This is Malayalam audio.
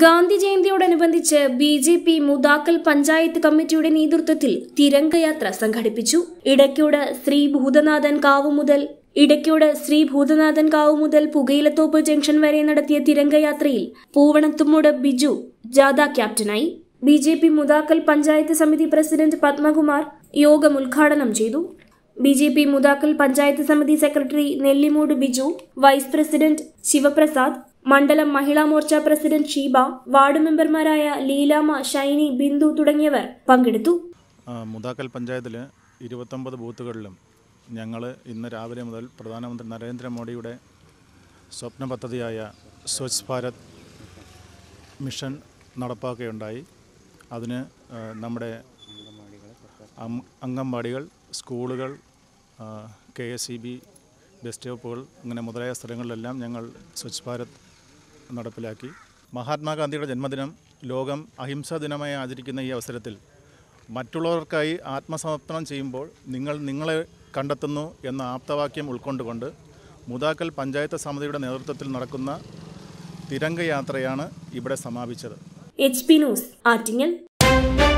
ഗാന്ധി ജയന്തിയോടനുബന്ധിച്ച് B J P Muthakkal panchayat കമ്മിറ്റിയുടെ നേതൃത്വത്തിൽ തിരംഗയാത്ര സംഘടിപ്പിച്ചു ഇടയ്ക്കോട് ശ്രീ ഭൂതനാഥൻ കാവ് മുതൽ ഇടയ്ക്കോട് ശ്രീ ഭൂതനാഥൻ കാവ് മുതൽ പുകയിലത്തോപ്പ് ജംഗ്ഷൻ വരെ നടത്തിയ തിരംഗയാത്രയിൽ പൂവണത്തുമ്മൂട് ബിജു ജാഥ ക്യാപ്റ്റനായി B J P Muthakkal panchayat സമിതി പ്രസിഡന്റ് പത്മകുമാർ യോഗം ഉദ്ഘാടനം ചെയ്തു B J P Muthakkal panchayat സമിതി secretary Nellimoodu Biju vice president Sivaprasad മണ്ഡലം മഹിളാ മോർച്ച പ്രസിഡന്റ് ഷീബ വാർഡ് മെമ്പർമാരായ ലീലാമ ഷൈനി ബിന്ദു തുടങ്ങിയവർ പങ്കെടുത്തു മുതാക്കൽ പഞ്ചായത്തിലെ ഇരുപത്തൊമ്പത് ബൂത്തുകളിലും ഞങ്ങൾ ഇന്ന് രാവിലെ മുതൽ പ്രധാനമന്ത്രി നരേന്ദ്രമോദിയുടെ സ്വപ്ന പദ്ധതിയായ സ്വച്ഛ് ഭാരത് മിഷൻ നടപ്പാക്കുകയുണ്ടായി അതിന് നമ്മുടെ അംഗൻവാടികൾ സ്കൂളുകൾ K S E B bus സ്റ്റോപ്പുകൾ അങ്ങനെ മുതലായ സ്ഥലങ്ങളിലെല്ലാം ഞങ്ങൾ സ്വച്ഛ് ഭാരത് നടപ്പിലാക്കി മഹാത്മാഗാന്ധിയുടെ ജന്മദിനം ലോകം അഹിംസാ ദിനമായി ആചരിക്കുന്ന ഈ അവസരത്തിൽ മറ്റുള്ളവർക്കായി ആത്മസമർപ്പണം ചെയ്യുമ്പോൾ നിങ്ങൾ നിങ്ങളെ കണ്ടെത്തുന്നു എന്ന ആപ്തവാക്യം ഉൾക്കൊണ്ടുകൊണ്ട് മുതാക്കൽ പഞ്ചായത്ത് സമിതിയുടെ നേതൃത്വത്തിൽ നടക്കുന്ന തിരംഗയാത്രയാണ് ഇവിടെ സമാപിച്ചത് എച്ച് പി ന്യൂസ് ആറ്റിങ്ങൽ